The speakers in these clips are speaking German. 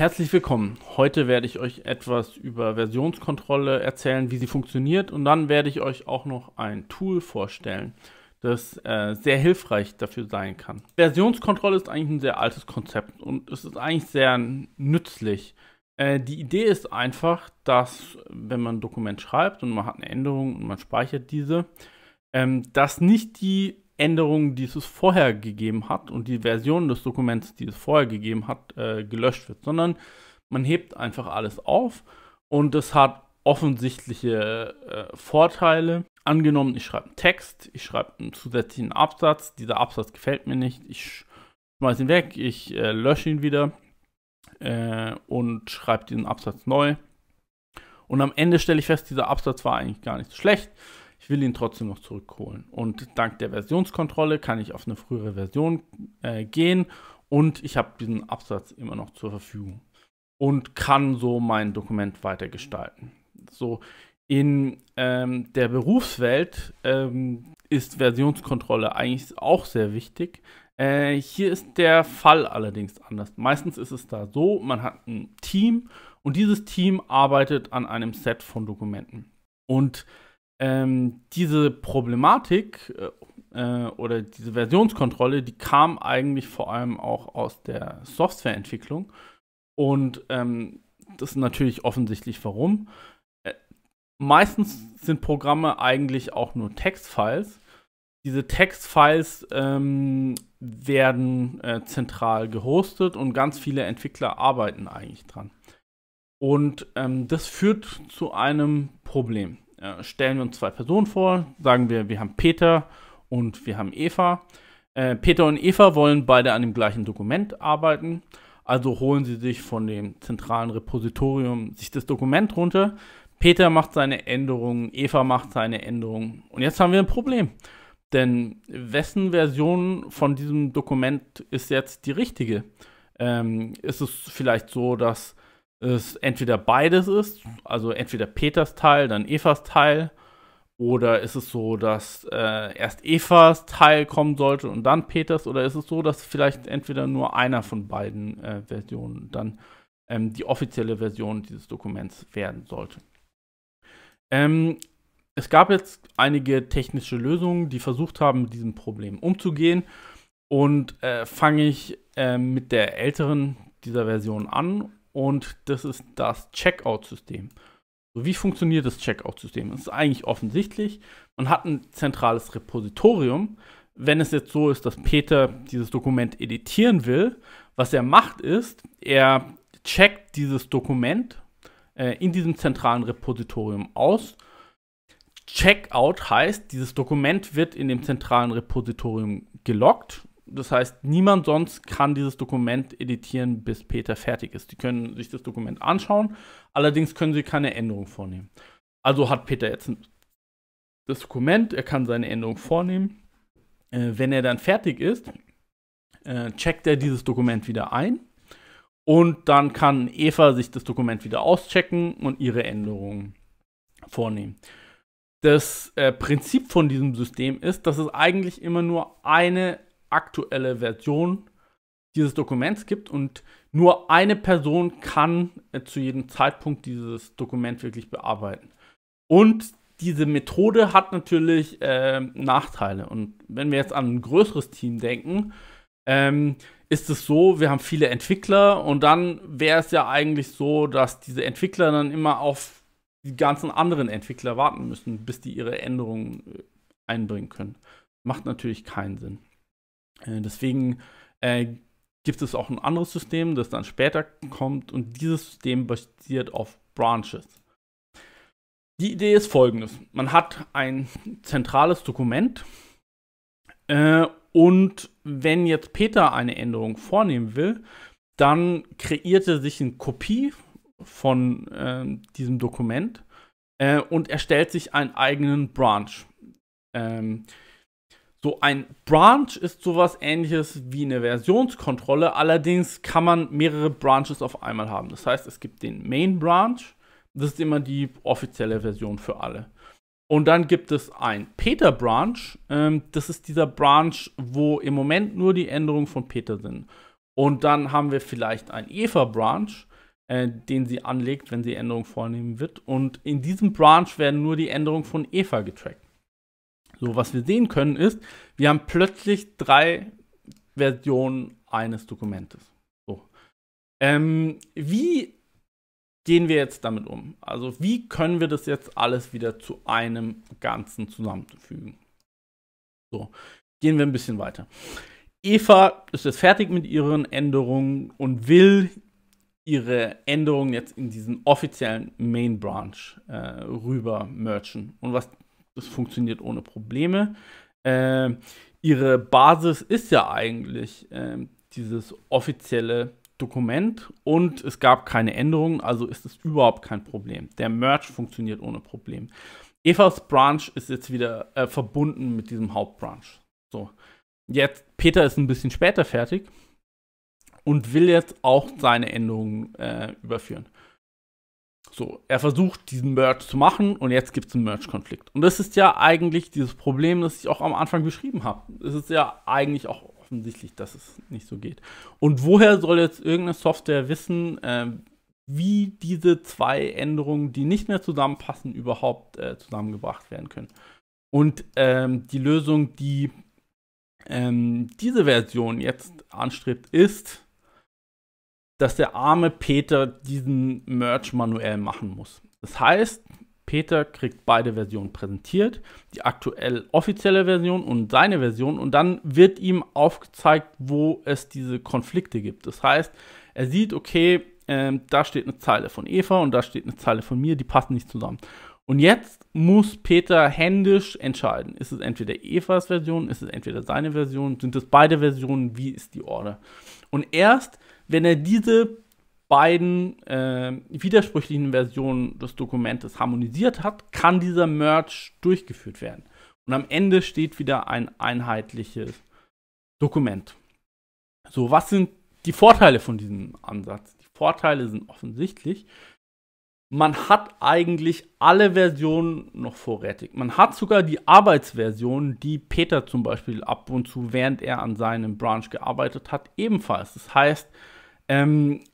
Herzlich willkommen. Heute werde ich euch etwas über Versionskontrolle erzählen, wie sie funktioniert und dann werde ich euch auch noch ein Tool vorstellen, das äh, sehr hilfreich dafür sein kann. Versionskontrolle ist eigentlich ein sehr altes Konzept und es ist eigentlich sehr nützlich. Äh, die Idee ist einfach, dass wenn man ein Dokument schreibt und man hat eine Änderung und man speichert diese, ähm, dass nicht die Änderungen, die es vorher gegeben hat und die Version des Dokuments, die es vorher gegeben hat, äh, gelöscht wird, sondern man hebt einfach alles auf und es hat offensichtliche äh, Vorteile. Angenommen, ich schreibe einen Text, ich schreibe einen zusätzlichen Absatz, dieser Absatz gefällt mir nicht, ich schmeiße ihn weg, ich äh, lösche ihn wieder äh, und schreibe diesen Absatz neu. Und am Ende stelle ich fest, dieser Absatz war eigentlich gar nicht so schlecht will ihn trotzdem noch zurückholen. Und dank der Versionskontrolle kann ich auf eine frühere Version äh, gehen und ich habe diesen Absatz immer noch zur Verfügung und kann so mein Dokument weitergestalten. So in ähm, der Berufswelt ähm, ist Versionskontrolle eigentlich auch sehr wichtig. Äh, hier ist der Fall allerdings anders. Meistens ist es da so, man hat ein Team und dieses Team arbeitet an einem Set von Dokumenten. Und ähm, diese Problematik äh, äh, oder diese Versionskontrolle, die kam eigentlich vor allem auch aus der Softwareentwicklung. Und ähm, das ist natürlich offensichtlich warum. Äh, meistens sind Programme eigentlich auch nur Textfiles. Diese Textfiles ähm, werden äh, zentral gehostet und ganz viele Entwickler arbeiten eigentlich dran. Und ähm, das führt zu einem Problem. Äh, stellen wir uns zwei Personen vor. Sagen wir, wir haben Peter und wir haben Eva. Äh, Peter und Eva wollen beide an dem gleichen Dokument arbeiten. Also holen sie sich von dem zentralen Repositorium sich das Dokument runter. Peter macht seine Änderungen, Eva macht seine Änderungen. Und jetzt haben wir ein Problem. Denn wessen Version von diesem Dokument ist jetzt die richtige? Ähm, ist es vielleicht so, dass es entweder beides ist, also entweder Peters Teil, dann Evas Teil, oder ist es so, dass äh, erst Evas Teil kommen sollte und dann Peters, oder ist es so, dass vielleicht entweder nur einer von beiden äh, Versionen dann ähm, die offizielle Version dieses Dokuments werden sollte? Ähm, es gab jetzt einige technische Lösungen, die versucht haben, mit diesem Problem umzugehen. Und äh, fange ich äh, mit der älteren dieser Version an und das ist das Checkout-System. wie funktioniert das Checkout-System? Es ist eigentlich offensichtlich. Man hat ein zentrales Repositorium. Wenn es jetzt so ist, dass Peter dieses Dokument editieren will, was er macht ist, er checkt dieses Dokument äh, in diesem zentralen Repositorium aus. Checkout heißt, dieses Dokument wird in dem zentralen Repositorium gelockt das heißt, niemand sonst kann dieses Dokument editieren, bis Peter fertig ist. Die können sich das Dokument anschauen, allerdings können sie keine Änderung vornehmen. Also hat Peter jetzt das Dokument, er kann seine Änderung vornehmen. Äh, wenn er dann fertig ist, äh, checkt er dieses Dokument wieder ein und dann kann Eva sich das Dokument wieder auschecken und ihre Änderungen vornehmen. Das äh, Prinzip von diesem System ist, dass es eigentlich immer nur eine aktuelle Version dieses Dokuments gibt und nur eine Person kann äh, zu jedem Zeitpunkt dieses Dokument wirklich bearbeiten. Und diese Methode hat natürlich äh, Nachteile. Und wenn wir jetzt an ein größeres Team denken, ähm, ist es so, wir haben viele Entwickler und dann wäre es ja eigentlich so, dass diese Entwickler dann immer auf die ganzen anderen Entwickler warten müssen, bis die ihre Änderungen äh, einbringen können. Macht natürlich keinen Sinn. Äh, deswegen äh, gibt es auch ein anderes System, das dann später kommt und dieses System basiert auf Branches. Die Idee ist folgendes. Man hat ein zentrales Dokument äh, und wenn jetzt Peter eine Änderung vornehmen will, dann kreiert er sich eine Kopie von äh, diesem Dokument äh, und erstellt sich einen eigenen Branch. Ähm, so ein Branch ist sowas ähnliches wie eine Versionskontrolle, allerdings kann man mehrere Branches auf einmal haben. Das heißt, es gibt den Main Branch, das ist immer die offizielle Version für alle. Und dann gibt es ein Peter Branch, ähm, das ist dieser Branch, wo im Moment nur die Änderungen von Peter sind. Und dann haben wir vielleicht ein Eva Branch, äh, den sie anlegt, wenn sie Änderungen vornehmen wird. Und in diesem Branch werden nur die Änderungen von Eva getrackt. So, was wir sehen können ist, wir haben plötzlich drei Versionen eines Dokumentes. So. Ähm, wie gehen wir jetzt damit um? Also wie können wir das jetzt alles wieder zu einem Ganzen zusammenfügen? So, gehen wir ein bisschen weiter. Eva ist jetzt fertig mit ihren Änderungen und will ihre Änderungen jetzt in diesen offiziellen Main Branch äh, rüber merchen. Und was das funktioniert ohne Probleme. Äh, ihre Basis ist ja eigentlich äh, dieses offizielle Dokument und es gab keine Änderungen, also ist es überhaupt kein Problem. Der Merge funktioniert ohne Problem. Evas Branch ist jetzt wieder äh, verbunden mit diesem Hauptbranch. So. Jetzt, Peter ist ein bisschen später fertig und will jetzt auch seine Änderungen äh, überführen. So, er versucht, diesen Merch zu machen und jetzt gibt es einen Merch-Konflikt. Und das ist ja eigentlich dieses Problem, das ich auch am Anfang beschrieben habe. Es ist ja eigentlich auch offensichtlich, dass es nicht so geht. Und woher soll jetzt irgendeine Software wissen, äh, wie diese zwei Änderungen, die nicht mehr zusammenpassen, überhaupt äh, zusammengebracht werden können? Und ähm, die Lösung, die ähm, diese Version jetzt anstrebt, ist, dass der arme Peter diesen Merch manuell machen muss. Das heißt, Peter kriegt beide Versionen präsentiert, die aktuell offizielle Version und seine Version, und dann wird ihm aufgezeigt, wo es diese Konflikte gibt. Das heißt, er sieht, okay, äh, da steht eine Zeile von Eva und da steht eine Zeile von mir, die passen nicht zusammen. Und jetzt muss Peter händisch entscheiden, ist es entweder Evas Version, ist es entweder seine Version, sind es beide Versionen, wie ist die Order? Und erst wenn er diese beiden äh, widersprüchlichen Versionen des Dokumentes harmonisiert hat, kann dieser Merge durchgeführt werden. Und am Ende steht wieder ein einheitliches Dokument. So, was sind die Vorteile von diesem Ansatz? Die Vorteile sind offensichtlich. Man hat eigentlich alle Versionen noch vorrätig. Man hat sogar die Arbeitsversion, die Peter zum Beispiel ab und zu, während er an seinem Branch gearbeitet hat, ebenfalls. Das heißt, ähm,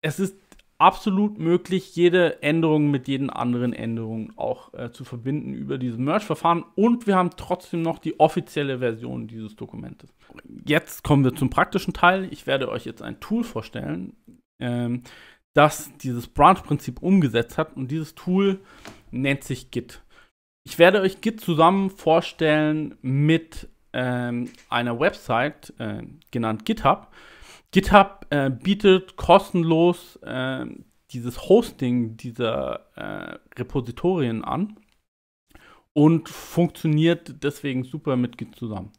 es ist absolut möglich, jede Änderung mit jeden anderen Änderungen auch äh, zu verbinden über dieses Merge-Verfahren und wir haben trotzdem noch die offizielle Version dieses Dokumentes. Jetzt kommen wir zum praktischen Teil. Ich werde euch jetzt ein Tool vorstellen, ähm, das dieses Branch-Prinzip umgesetzt hat und dieses Tool nennt sich Git. Ich werde euch Git zusammen vorstellen mit ähm, einer Website, äh, genannt GitHub. GitHub äh, bietet kostenlos äh, dieses Hosting dieser äh, Repositorien an und funktioniert deswegen super mit Git zusammen.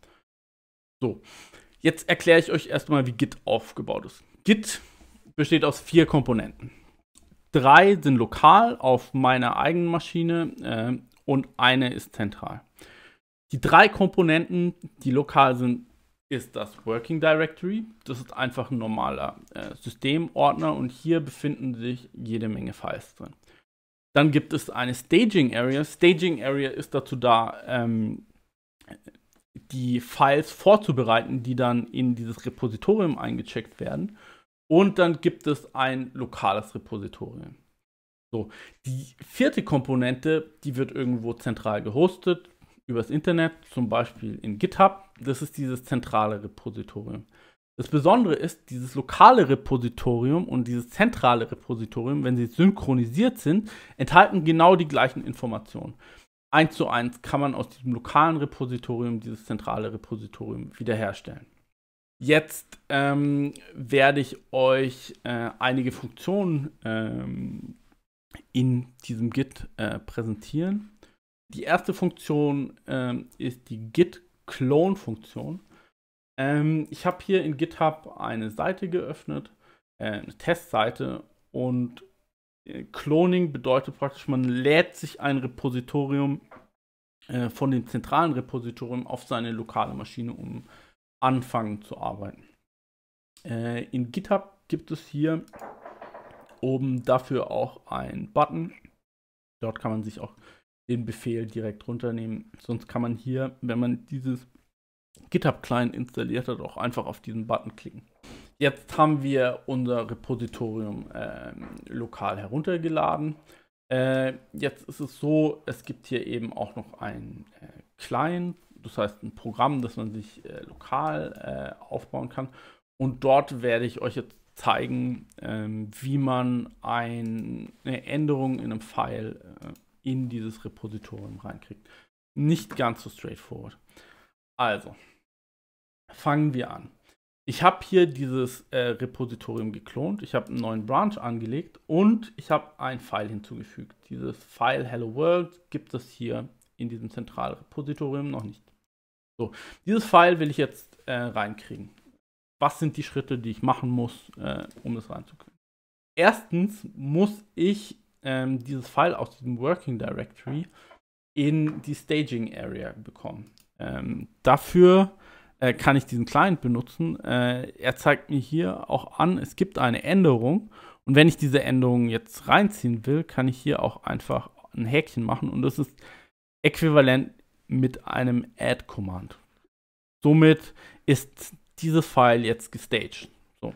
So, jetzt erkläre ich euch erstmal, wie Git aufgebaut ist. Git besteht aus vier Komponenten. Drei sind lokal auf meiner eigenen Maschine äh, und eine ist zentral. Die drei Komponenten, die lokal sind, ist das Working Directory. Das ist einfach ein normaler äh, Systemordner und hier befinden sich jede Menge Files drin. Dann gibt es eine Staging Area. Staging Area ist dazu da, ähm, die Files vorzubereiten, die dann in dieses Repositorium eingecheckt werden. Und dann gibt es ein lokales Repositorium. So, die vierte Komponente, die wird irgendwo zentral gehostet, übers Internet, zum Beispiel in GitHub. Das ist dieses zentrale Repositorium. Das Besondere ist, dieses lokale Repositorium und dieses zentrale Repositorium, wenn sie synchronisiert sind, enthalten genau die gleichen Informationen. Eins zu eins kann man aus diesem lokalen Repositorium dieses zentrale Repositorium wiederherstellen. Jetzt ähm, werde ich euch äh, einige Funktionen ähm, in diesem Git äh, präsentieren. Die erste Funktion ähm, ist die Git-Clone-Funktion. Ähm, ich habe hier in GitHub eine Seite geöffnet, äh, eine Testseite und äh, Cloning bedeutet praktisch, man lädt sich ein Repositorium äh, von dem zentralen Repositorium auf seine lokale Maschine, um anfangen zu arbeiten. Äh, in GitHub gibt es hier oben dafür auch einen Button. Dort kann man sich auch den Befehl direkt runternehmen. Sonst kann man hier, wenn man dieses GitHub-Client installiert hat, auch einfach auf diesen Button klicken. Jetzt haben wir unser Repositorium äh, lokal heruntergeladen. Äh, jetzt ist es so, es gibt hier eben auch noch ein äh, Client, das heißt ein Programm, das man sich äh, lokal äh, aufbauen kann. Und dort werde ich euch jetzt zeigen, ähm, wie man ein, eine Änderung in einem File äh, in dieses Repositorium reinkriegt. Nicht ganz so straightforward. Also, fangen wir an. Ich habe hier dieses äh, Repositorium geklont, ich habe einen neuen Branch angelegt und ich habe ein File hinzugefügt. Dieses File Hello World gibt es hier in diesem zentralen Repositorium noch nicht. So, dieses File will ich jetzt äh, reinkriegen. Was sind die Schritte, die ich machen muss, äh, um das reinzukriegen? Erstens muss ich ähm, dieses File aus diesem Working Directory in die Staging Area bekommen. Ähm, dafür äh, kann ich diesen Client benutzen. Äh, er zeigt mir hier auch an, es gibt eine Änderung. Und wenn ich diese Änderung jetzt reinziehen will, kann ich hier auch einfach ein Häkchen machen. Und das ist äquivalent mit einem Add-Command. Somit ist dieses File jetzt gestaged. So.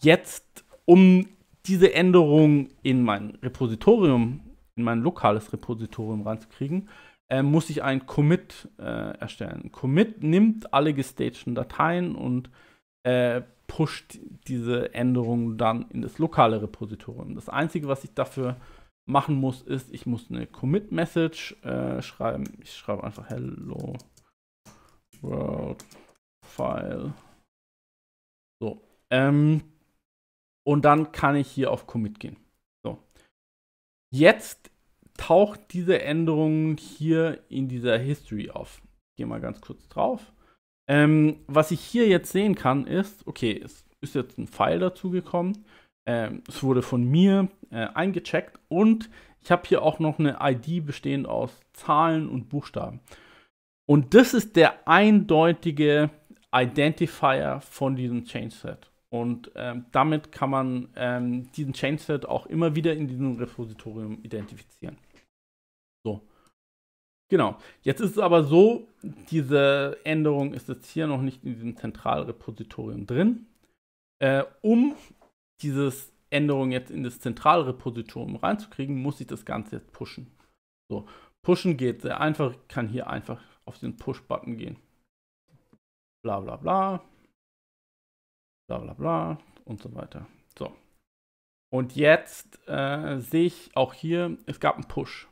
Jetzt, um diese Änderung in mein Repositorium, in mein lokales Repositorium ranzukriegen, äh, muss ich ein Commit äh, erstellen. Commit nimmt alle gestagten Dateien und äh, pusht diese Änderungen dann in das lokale Repositorium. Das Einzige, was ich dafür machen muss, ist, ich muss eine Commit-Message äh, schreiben. Ich schreibe einfach Hello World File. So. Ähm, und dann kann ich hier auf Commit gehen. So. Jetzt taucht diese Änderung hier in dieser History auf. Ich gehe mal ganz kurz drauf. Ähm, was ich hier jetzt sehen kann, ist, okay, es ist jetzt ein Pfeil dazugekommen. Ähm, es wurde von mir äh, eingecheckt und ich habe hier auch noch eine ID bestehend aus Zahlen und Buchstaben. Und das ist der eindeutige Identifier von diesem Change Set. Und ähm, damit kann man ähm, diesen Changeset auch immer wieder in diesem Repositorium identifizieren. So. Genau. Jetzt ist es aber so, diese Änderung ist jetzt hier noch nicht in diesem Zentralrepositorium drin. Äh, um diese Änderung jetzt in das Zentralrepositorium reinzukriegen, muss ich das Ganze jetzt pushen. So. Pushen geht sehr einfach. Ich kann hier einfach auf den Push-Button gehen. Bla bla bla bla bla bla und so weiter. So. Und jetzt äh, sehe ich auch hier, es gab einen Push.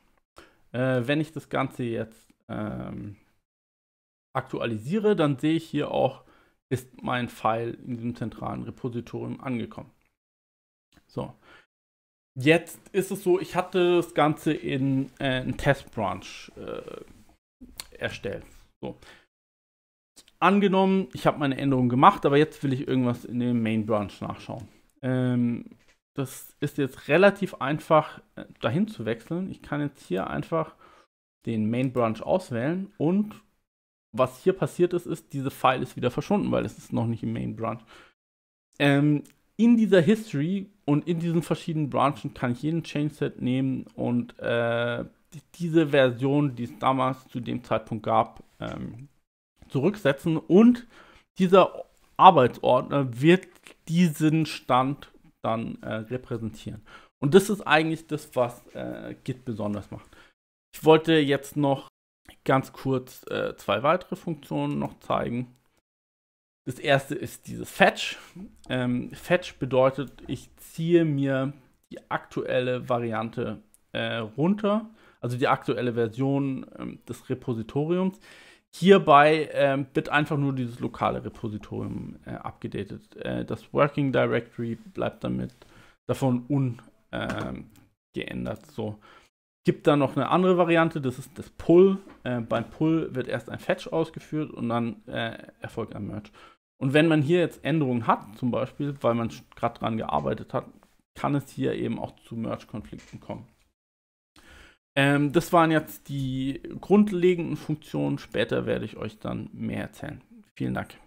Äh, wenn ich das Ganze jetzt ähm, aktualisiere, dann sehe ich hier auch, ist mein File in diesem zentralen Repositorium angekommen. So. Jetzt ist es so, ich hatte das Ganze in äh, einen Test-Branch äh, erstellt. So angenommen, ich habe meine Änderung gemacht, aber jetzt will ich irgendwas in dem Main Branch nachschauen. Ähm, das ist jetzt relativ einfach äh, dahin zu wechseln. Ich kann jetzt hier einfach den Main Branch auswählen und was hier passiert ist, ist, diese File ist wieder verschwunden, weil es ist noch nicht im Main Branch. Ähm, in dieser History und in diesen verschiedenen Branchen kann ich jeden Chainset nehmen und äh, diese Version, die es damals zu dem Zeitpunkt gab, ähm, zurücksetzen und dieser Arbeitsordner wird diesen Stand dann äh, repräsentieren. Und das ist eigentlich das, was äh, Git besonders macht. Ich wollte jetzt noch ganz kurz äh, zwei weitere Funktionen noch zeigen. Das erste ist dieses Fetch. Ähm, Fetch bedeutet, ich ziehe mir die aktuelle Variante äh, runter, also die aktuelle Version ähm, des Repositoriums. Hierbei äh, wird einfach nur dieses lokale Repositorium äh, abgedatet. Äh, das Working Directory bleibt damit davon ungeändert. Ähm, so. Gibt da noch eine andere Variante, das ist das Pull. Äh, beim Pull wird erst ein Fetch ausgeführt und dann äh, erfolgt ein Merge. Und wenn man hier jetzt Änderungen hat, zum Beispiel, weil man gerade dran gearbeitet hat, kann es hier eben auch zu Merge-Konflikten kommen. Ähm, das waren jetzt die grundlegenden Funktionen. Später werde ich euch dann mehr erzählen. Vielen Dank.